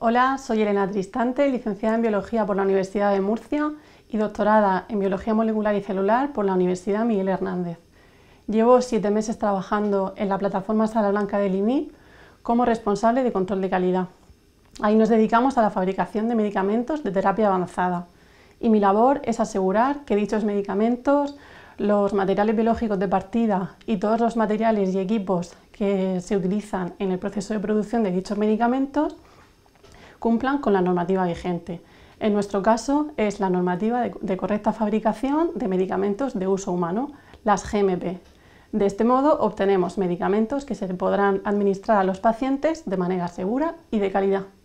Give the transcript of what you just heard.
Hola, soy Elena Tristante, licenciada en Biología por la Universidad de Murcia y doctorada en Biología Molecular y Celular por la Universidad Miguel Hernández. Llevo siete meses trabajando en la plataforma Sala Blanca del INI como responsable de control de calidad. Ahí nos dedicamos a la fabricación de medicamentos de terapia avanzada y mi labor es asegurar que dichos medicamentos, los materiales biológicos de partida y todos los materiales y equipos que se utilizan en el proceso de producción de dichos medicamentos cumplan con la normativa vigente. En nuestro caso es la normativa de, correcta fabricación de medicamentos de uso humano, las GMP. De este modo obtenemos medicamentos que se podrán administrar a los pacientes de manera segura y de calidad.